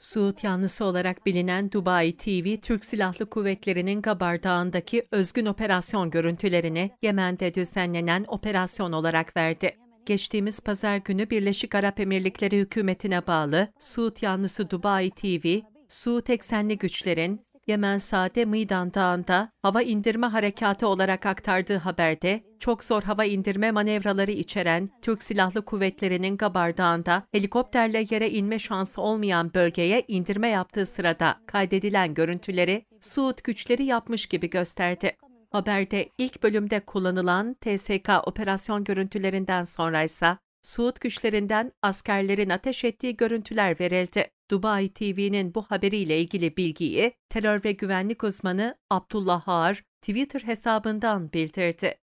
Suud yanlısı olarak bilinen Dubai TV, Türk Silahlı Kuvvetleri'nin Gabar Dağı'ndaki özgün operasyon görüntülerini Yemen'de düzenlenen operasyon olarak verdi. Geçtiğimiz pazar günü Birleşik Arap Emirlikleri hükümetine bağlı Suud yanlısı Dubai TV, Suud eksenli güçlerin Yemen Sade Mıdan Dağı'nda hava indirme harekatı olarak aktardığı haberde, çok zor hava indirme manevraları içeren Türk Silahlı Kuvvetleri'nin Gabar Dağı'nda helikopterle yere inme şansı olmayan bölgeye indirme yaptığı sırada kaydedilen görüntüleri Suud güçleri yapmış gibi gösterdi. Haberde ilk bölümde kullanılan TSK operasyon görüntülerinden sonra ise Suud güçlerinden askerlerin ateş ettiği görüntüler verildi. Dubai TV'nin bu haberiyle ilgili bilgiyi terör ve güvenlik uzmanı Abdullah Ağar Twitter hesabından bildirdi.